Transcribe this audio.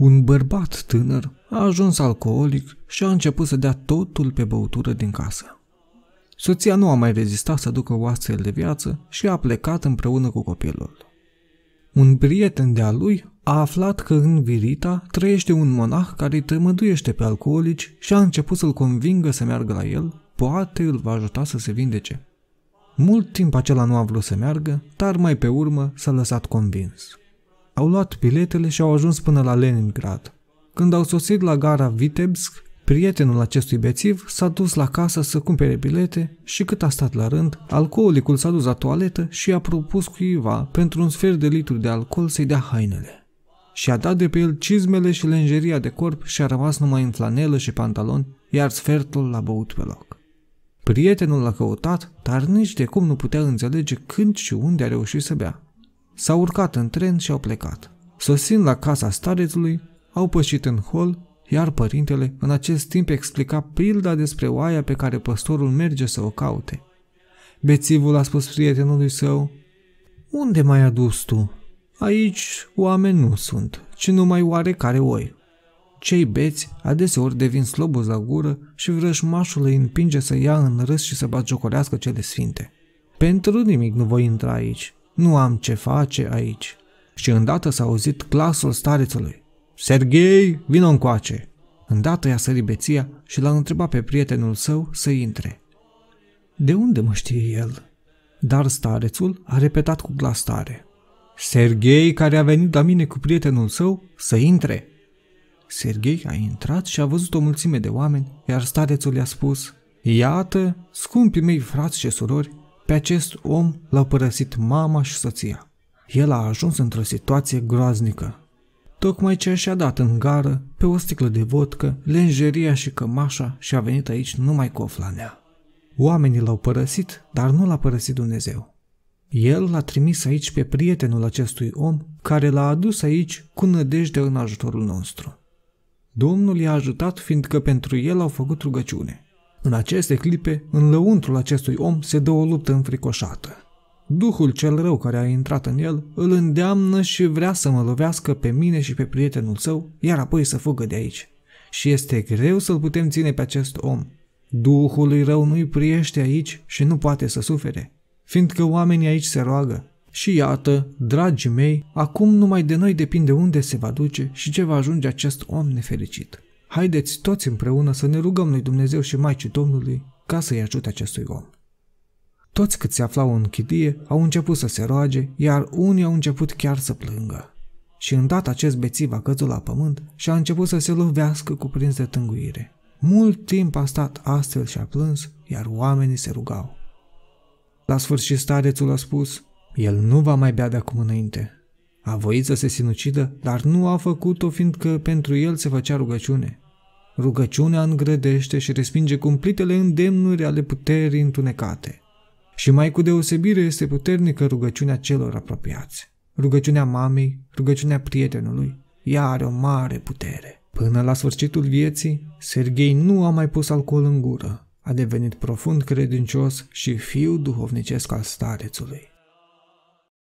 Un bărbat tânăr a ajuns alcoolic și a început să dea totul pe băutură din casă. Soția nu a mai rezistat să ducă oasele de viață și a plecat împreună cu copilul. Un prieten de-a lui a aflat că în Virita trăiește un monah care îi tămăduiește pe alcoolici și a început să-l convingă să meargă la el, poate îl va ajuta să se vindece. Mult timp acela nu a vrut să meargă, dar mai pe urmă s-a lăsat convins au luat biletele și au ajuns până la Leningrad. Când au sosit la gara Vitebsk, prietenul acestui bețiv s-a dus la casă să cumpere bilete și cât a stat la rând, alcoolicul s-a dus la toaletă și a propus cuiva pentru un sfert de litru de alcool să-i dea hainele. Și a dat de pe el cizmele și lenjeria de corp și a rămas numai în flanelă și pantalon, iar sfertul l-a băut pe loc. Prietenul l-a căutat, dar nici de cum nu putea înțelege când și unde a reușit să bea. S-au urcat în tren și au plecat. Sosind la casa starețului, au pășit în hol, iar părintele în acest timp explica pilda despre oaia pe care păstorul merge să o caute. Bețivul a spus prietenului său, Unde m-ai adus tu? Aici oameni nu sunt, ci numai oarecare oi. Cei beți adeseori devin slobos la gură și vrăjmașul îi împinge să ia în râs și să bagiocorească cele sfinte. Pentru nimic nu voi intra aici, nu am ce face aici. Și îndată s-a auzit glasul starețului. Serghei, vină încoace! Îndată i-a sărit beția și l-a întrebat pe prietenul său să intre. De unde mă știe el? Dar starețul a repetat cu glas tare. Serghei, care a venit la mine cu prietenul său, să intre. Serghei a intrat și a văzut o mulțime de oameni, iar starețul i-a spus, Iată, scumpii mei frați și surori, pe acest om l-au părăsit mama și soția. El a ajuns într-o situație groaznică. Tocmai ce și-a dat în gară, pe o sticlă de vodcă, lenjeria și cămașa și a venit aici numai cu o flanea. Oamenii l-au părăsit, dar nu l-a părăsit Dumnezeu. El l-a trimis aici pe prietenul acestui om, care l-a adus aici cu nădejde în ajutorul nostru. Domnul i-a ajutat fiindcă pentru el au făcut rugăciune. În aceste clipe, în lăuntrul acestui om se dă o luptă înfricoșată. Duhul cel rău care a intrat în el îl îndeamnă și vrea să mă lovească pe mine și pe prietenul său, iar apoi să fugă de aici. Și este greu să-l putem ține pe acest om. Duhul rău nu-i priește aici și nu poate să sufere, fiindcă oamenii aici se roagă. Și iată, dragii mei, acum numai de noi depinde unde se va duce și ce va ajunge acest om nefericit. Haideți toți împreună să ne rugăm lui Dumnezeu și Maicii Domnului ca să-i ajute acestui om. Toți cât se aflau în chidie au început să se roage, iar unii au început chiar să plângă. Și îndată acest bețiv a căzut la pământ și a început să se lovească prins de tânguire. Mult timp a stat astfel și a plâns, iar oamenii se rugau. La sfârșit starețul a spus, el nu va mai bea de acum înainte, a voit să se sinucidă, dar nu a făcut-o fiindcă pentru el se făcea rugăciune. Rugăciunea îngrădește și respinge cumplitele îndemnuri ale puterii întunecate. Și mai cu deosebire este puternică rugăciunea celor apropiați. Rugăciunea mamei, rugăciunea prietenului, ea are o mare putere. Până la sfârșitul vieții, Serghei nu a mai pus alcool în gură. A devenit profund credincios și fiu duhovnicesc al starețului.